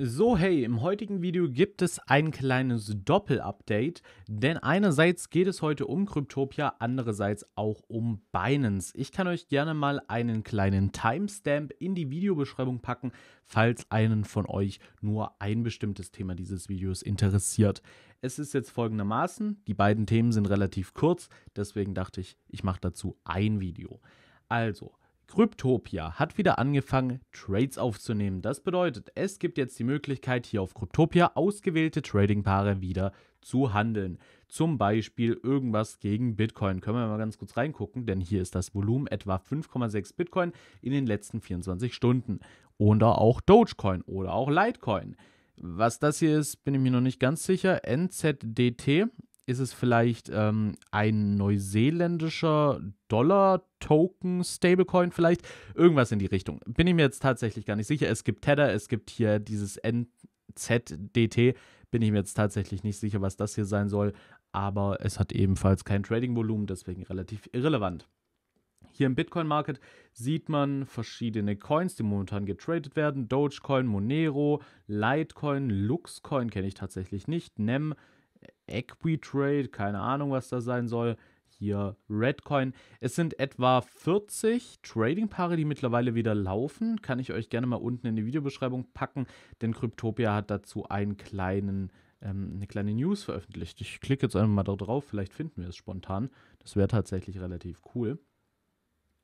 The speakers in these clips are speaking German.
So, hey, im heutigen Video gibt es ein kleines Doppel-Update, denn einerseits geht es heute um Kryptopia, andererseits auch um Binance. Ich kann euch gerne mal einen kleinen Timestamp in die Videobeschreibung packen, falls einen von euch nur ein bestimmtes Thema dieses Videos interessiert. Es ist jetzt folgendermaßen, die beiden Themen sind relativ kurz, deswegen dachte ich, ich mache dazu ein Video. Also, Kryptopia hat wieder angefangen, Trades aufzunehmen. Das bedeutet, es gibt jetzt die Möglichkeit, hier auf Kryptopia ausgewählte Trading-Paare wieder zu handeln. Zum Beispiel irgendwas gegen Bitcoin. Können wir mal ganz kurz reingucken, denn hier ist das Volumen etwa 5,6 Bitcoin in den letzten 24 Stunden. Oder auch Dogecoin oder auch Litecoin. Was das hier ist, bin ich mir noch nicht ganz sicher. NZDT ist es vielleicht ähm, ein neuseeländischer Dollar-Token-Stablecoin vielleicht? Irgendwas in die Richtung. Bin ich mir jetzt tatsächlich gar nicht sicher. Es gibt Tether, es gibt hier dieses NZDT. Bin ich mir jetzt tatsächlich nicht sicher, was das hier sein soll. Aber es hat ebenfalls kein Trading-Volumen, deswegen relativ irrelevant. Hier im Bitcoin-Market sieht man verschiedene Coins, die momentan getradet werden. Dogecoin, Monero, Litecoin, Luxcoin kenne ich tatsächlich nicht. NEM, Equitrade, keine Ahnung, was da sein soll. Hier Redcoin. Es sind etwa 40 Trading-Paare, die mittlerweile wieder laufen. Kann ich euch gerne mal unten in die Videobeschreibung packen, denn Cryptopia hat dazu einen kleinen, ähm, eine kleine News veröffentlicht. Ich klicke jetzt einfach mal da drauf, vielleicht finden wir es spontan. Das wäre tatsächlich relativ cool.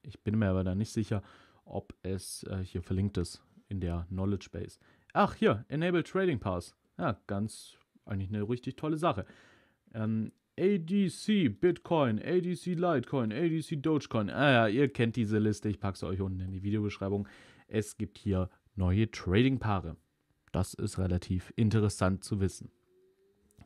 Ich bin mir aber da nicht sicher, ob es äh, hier verlinkt ist in der Knowledge Base. Ach, hier, Enable Trading Pass. Ja, ganz eigentlich eine richtig tolle Sache. Ähm, ADC Bitcoin, ADC Litecoin, ADC Dogecoin. Ah ja, ihr kennt diese Liste. Ich packe sie euch unten in die Videobeschreibung. Es gibt hier neue Trading-Paare. Das ist relativ interessant zu wissen.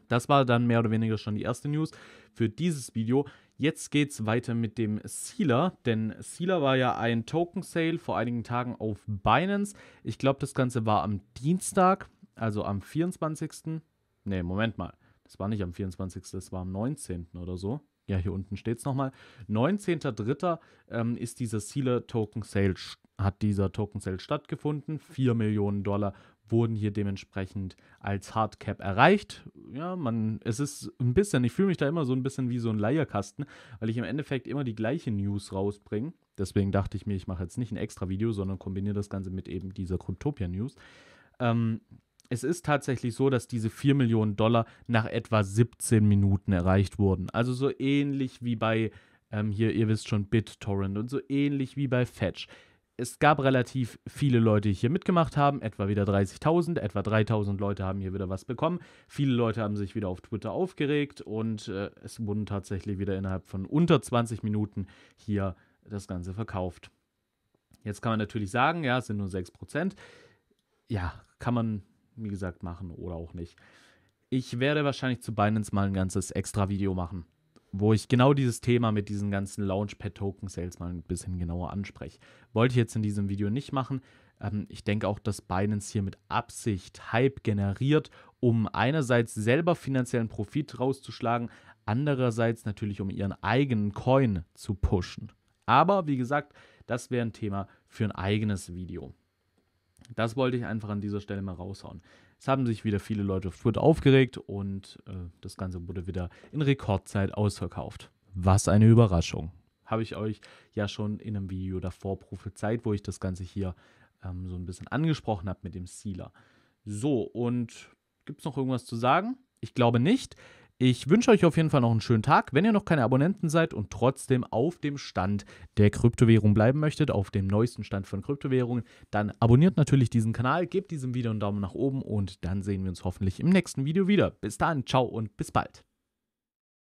Das war dann mehr oder weniger schon die erste News für dieses Video. Jetzt geht es weiter mit dem Sealer, denn Sealer war ja ein Token Sale vor einigen Tagen auf Binance. Ich glaube, das Ganze war am Dienstag, also am 24. Nee, Moment mal. Das war nicht am 24., das war am 19. oder so. Ja, hier unten steht es nochmal. 19.03. Ähm, ist dieser Sealer Token Sale, hat dieser Token Sale stattgefunden. 4 Millionen Dollar wurden hier dementsprechend als Hardcap erreicht. Ja, man, es ist ein bisschen, ich fühle mich da immer so ein bisschen wie so ein Leierkasten, weil ich im Endeffekt immer die gleiche News rausbringe. Deswegen dachte ich mir, ich mache jetzt nicht ein extra Video, sondern kombiniere das Ganze mit eben dieser Kryptopia News. Ähm, es ist tatsächlich so, dass diese 4 Millionen Dollar nach etwa 17 Minuten erreicht wurden. Also so ähnlich wie bei, ähm, hier, ihr wisst schon, BitTorrent und so ähnlich wie bei Fetch. Es gab relativ viele Leute, die hier mitgemacht haben, etwa wieder 30.000, etwa 3.000 Leute haben hier wieder was bekommen. Viele Leute haben sich wieder auf Twitter aufgeregt und äh, es wurden tatsächlich wieder innerhalb von unter 20 Minuten hier das Ganze verkauft. Jetzt kann man natürlich sagen, ja, es sind nur 6%. Ja, kann man wie gesagt, machen oder auch nicht. Ich werde wahrscheinlich zu Binance mal ein ganzes extra Video machen, wo ich genau dieses Thema mit diesen ganzen Launchpad-Token-Sales mal ein bisschen genauer anspreche. Wollte ich jetzt in diesem Video nicht machen. Ähm, ich denke auch, dass Binance hier mit Absicht Hype generiert, um einerseits selber finanziellen Profit rauszuschlagen, andererseits natürlich, um ihren eigenen Coin zu pushen. Aber wie gesagt, das wäre ein Thema für ein eigenes Video. Das wollte ich einfach an dieser Stelle mal raushauen. Es haben sich wieder viele Leute auf Twitter aufgeregt und äh, das Ganze wurde wieder in Rekordzeit ausverkauft. Was eine Überraschung. Habe ich euch ja schon in einem Video davor prophezeit, wo ich das Ganze hier ähm, so ein bisschen angesprochen habe mit dem Sealer. So, und gibt es noch irgendwas zu sagen? Ich glaube nicht. Ich wünsche euch auf jeden Fall noch einen schönen Tag. Wenn ihr noch keine Abonnenten seid und trotzdem auf dem Stand der Kryptowährung bleiben möchtet, auf dem neuesten Stand von Kryptowährungen, dann abonniert natürlich diesen Kanal, gebt diesem Video einen Daumen nach oben und dann sehen wir uns hoffentlich im nächsten Video wieder. Bis dann, ciao und bis bald.